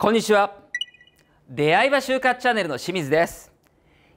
こんにちは出会いは就活チャンネルの清水です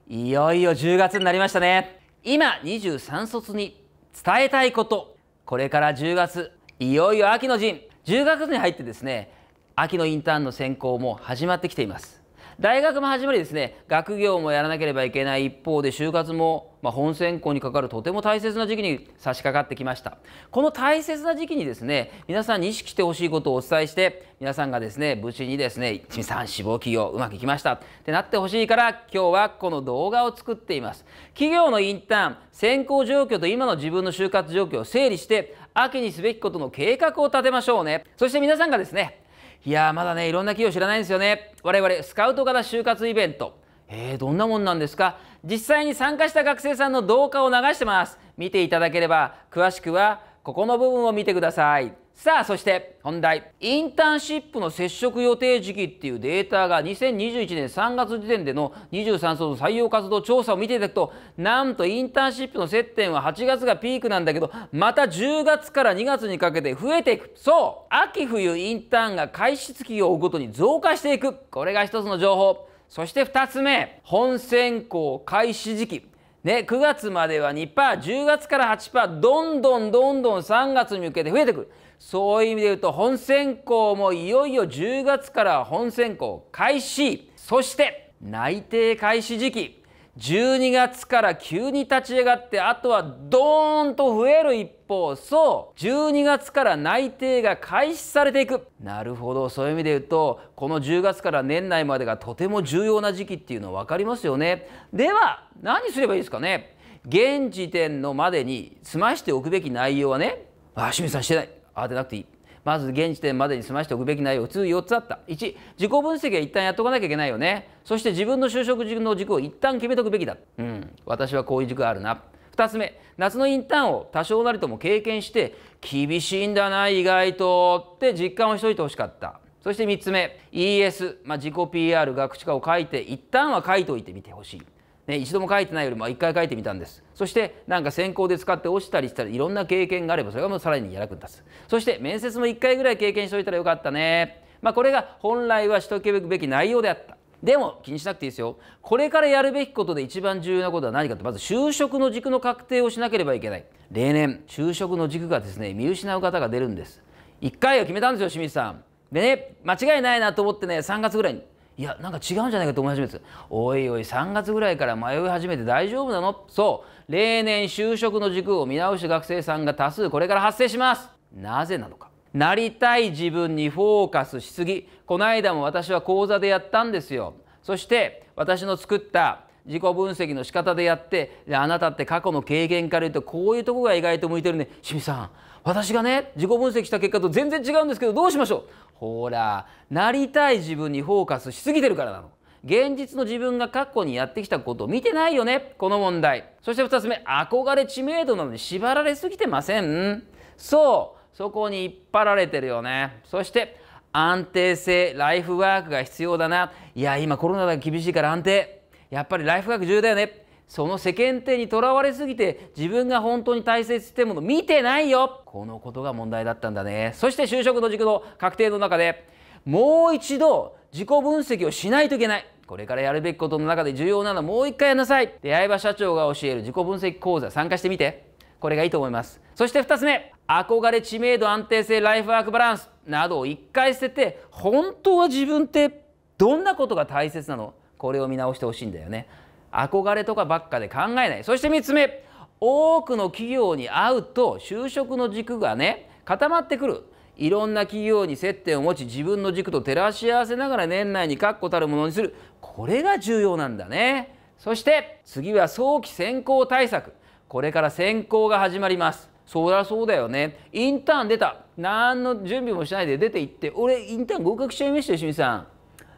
いよいよ10月になりましたね今23卒に伝えたいことこれから10月いよいよ秋の陣10月に入ってですね秋のインターンの選考も始まってきています大学も始まりですね学業もやらなければいけない一方で就活も、ま本選考にかかるとても大切な時期に差し掛かってきましたこの大切な時期にですね皆さんに意識してほしいことをお伝えして皆さんがですね無事にですね一味さん志望企業うまくいきましたってなってほしいから今日はこの動画を作っています企業のインターン選考状況と今の自分の就活状況を整理して秋にすべきことの計画を立てましょうねそして皆さんがですねいやまだねいろんな企業知らないんですよね我々スカウト型就活イベントえー、どんなもんなんですか実際に参加した学生さんの動画を流してます見ていただければ詳しくはここの部分を見てくださいさあそして本題インターンシップの接触予定時期っていうデータが2021年3月時点での23層の採用活動調査を見ていただくとなんとインターンシップの接点は8月がピークなんだけどまた10月から2月にかけて増えていくそう秋冬インターンが開始月を追うごとに増加していくこれが一つの情報そして2つ目本選考開始時期ね、9月までは 2%10 月から8%どんどんどんどん3月に向けて増えてくるそういう意味で言うと本選考もいよいよ10月から本選考開始そして内定開始時期12月から急に立ち上がってあとはドーンと増える一方そう12月から内定が開始されていくなるほどそういう意味で言うとこの10月から年内までがとても重要な時期っていうの分かりますよねでは何すればいいですかね現時点のまでに済ましておくべき内容はねああ清水さんしてないあてなくていいまず現時点までに済ましておくべき内容普通4つあった1自己分析は一旦やっとかなきゃいけないよねそして自分の就職塾の軸を一旦決めとくべきだうん私はこういう軸があるな2つ目夏のインターンを多少なりとも経験して厳しいんだな意外とって実感をしといてほしかったそして3つ目 ES、まあ、自己 PR 学知化を書いて一旦は書いておいてみてほしいね、一度も書いてないよりも一回書いてみたんですそしてなんか先行で使って落ちたりしたらいろんな経験があればそれがもうさらに役に立つそして面接も1回ぐらい経験しておいたらよかったね、まあ、これが本来はしとけべき内容であったでも気にしなくていいですよこれからやるべきことで一番重要なことは何かとまず就職の軸の確定をしなければいけない例年就職の軸がですね見失う方が出るんです1回は決めたんですよ清水さんでね間違いないなと思ってね3月ぐらいにいやなんか違うんじゃないかと思い始めておいおい3月ぐらいから迷い始めて大丈夫なのそう例年就職の軸を見直した学生さんが多数これから発生しますなぜなのかなりたい自分にフォーカスしすぎこの間も私は講座でやったんですよそして私の作った自己分析の仕方でやってあなたって過去の経験から言うとこういうとこが意外と向いてるね清水さん私がね自己分析した結果と全然違うんですけどどうしましょうほらなりたい自分にフォーカスしすぎてるからなの現実の自分が過去にやってきたことを見てないよねこの問題そして2つ目憧れ知名度なのに縛られすぎてませんそうそこに引っ張られてるよねそして安定性ライフワークが必要だないや今コロナが厳しいから安定やっぱりライフワーク重要だよねその世間体にとらわれすぎて自分が本当に大切ってもの見てないよこのことが問題だったんだねそして就職の軸の確定の中でもう一度自己分析をしないといけないこれからやるべきことの中で重要なのはもう一回やなさいい場社長が教える自己分析講座参加してみてこれがいいと思いますそして2つ目憧れ知名度安定性ライフワークバランスなどを一回捨てて本当は自分ってどんなことが大切なのこれを見直してほしいんだよね憧れとかばっかで考えないそして3つ目多くの企業に会うと就職の軸がね固まってくるいろんな企業に接点を持ち自分の軸と照らし合わせながら年内に確固たるものにするこれが重要なんだねそして次は早期選考対策これから選考が始まりますそりゃそうだよねインターン出た何の準備もしないで出て行って俺インターン合格しちゃいましたよ清水さん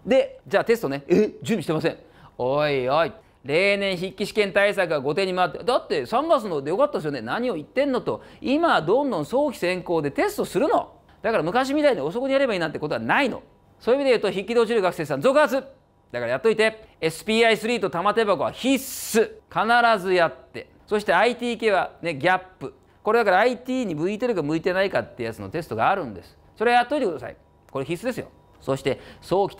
でじゃあテストねえ準備してませんおいおい例年筆記試験対策が後手に回ってだって3月のでよかったですよね何を言ってんのと今どんどん早期選考でテストするのだから昔みたいに遅くにやればいいなんてことはないのそういう意味で言うと筆記で落ちる学生さん続発だからやっといて SPI3 と玉手箱は必須必ずやってそして IT 系はねギャップこれだから IT に向いてるか向いてないかってやつのテストがあるんですそれやっといてくださいこれ必須ですよそして早期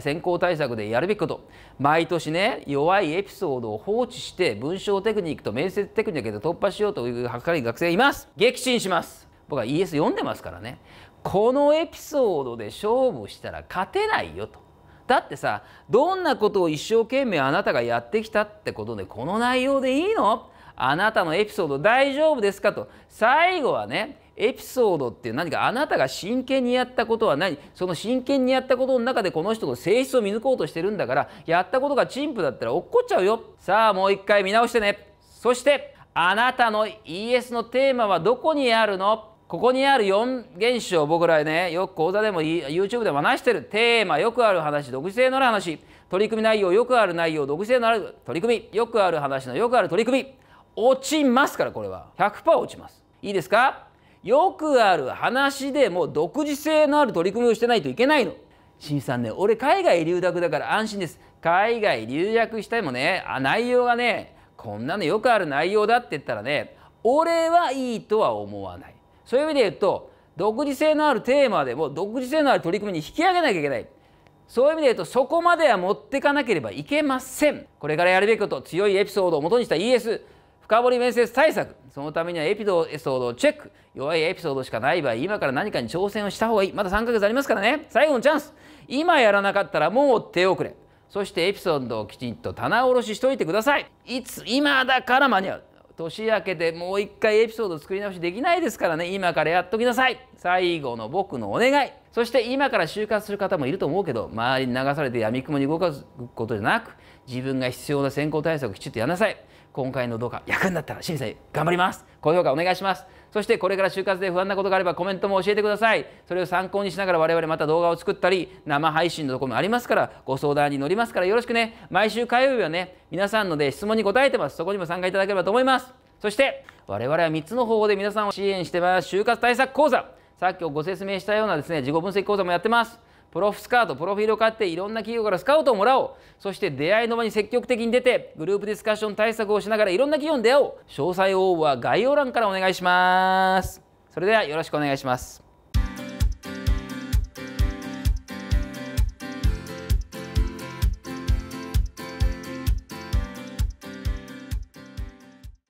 選考対策でやるべきこと毎年ね弱いエピソードを放置して文章テクニックと面接テクニックで突破しようという計り学生います激震します僕は ES 読んでますからねこのエピソードで勝負したら勝てないよとだってさどんなことを一生懸命あなたがやってきたってことでこの内容でいいのあなたのエピソード大丈夫ですかと最後はねエピソードって何かあなたが真剣にやったことは何その真剣にやったことの中でこの人の性質を見抜こうとしてるんだからやったことが陳腐だったら落っこっちゃうよさあもう一回見直してねそしてあなたの ES のテーマはどこにあるのここにある4現象僕らねよく講座でも YouTube でも話してるテーマよくある話独自性のある話取り組み内容よくある内容独自性のある取り組みよくある話のよくある取り組み落ちますからこれは100%落ちますいいですかよくある話でも独自性のある取り組みをしてないといけないの。新さんね俺海外留学だから安心です海外留学したいもねあ内容がねこんなのよくある内容だって言ったらね俺はいいとは思わないそういう意味で言うと独自性のあるテーマでも独自性のある取り組みに引き上げなきゃいけないそういう意味で言うとそこまでは持ってかなければいけませんこれからやるべきこと強いエピソードをもとにした ES 深掘り面接対策そのためにはエピソードをチェック弱いエピソードしかない場合今から何かに挑戦をした方がいいまだ3ヶ月ありますからね最後のチャンス今やらなかったらもう手遅れそしてエピソードをきちんと棚卸ししといてくださいいつ今だから間に合う年明けてもう一回エピソード作り直しできないですからね今からやっときなさい最後の僕のお願いそして今から就活する方もいると思うけど周りに流されてやみくもに動かすことじゃなく自分が必要な選考対策をきちっとやんなさい今回の動画役になったら清水さん頑張ります高評価お願いしますそしてこれから就活で不安なことがあればコメントも教えてくださいそれを参考にしながら我々また動画を作ったり生配信のところもありますからご相談に乗りますからよろしくね毎週火曜日はね皆さんので質問に答えてますそこにも参加いただければと思いますそして我々は3つの方法で皆さんを支援してます就活対策講座さっきご説明したようなですね自己分析講座もやってますプロフスカートプロフィールを買っていろんな企業からスカウトをもらおうそして出会いの場に積極的に出てグループディスカッション対策をしながらいろんな企業に出会おう詳細応募は概要欄からお願いしますそれではよろしくお願いします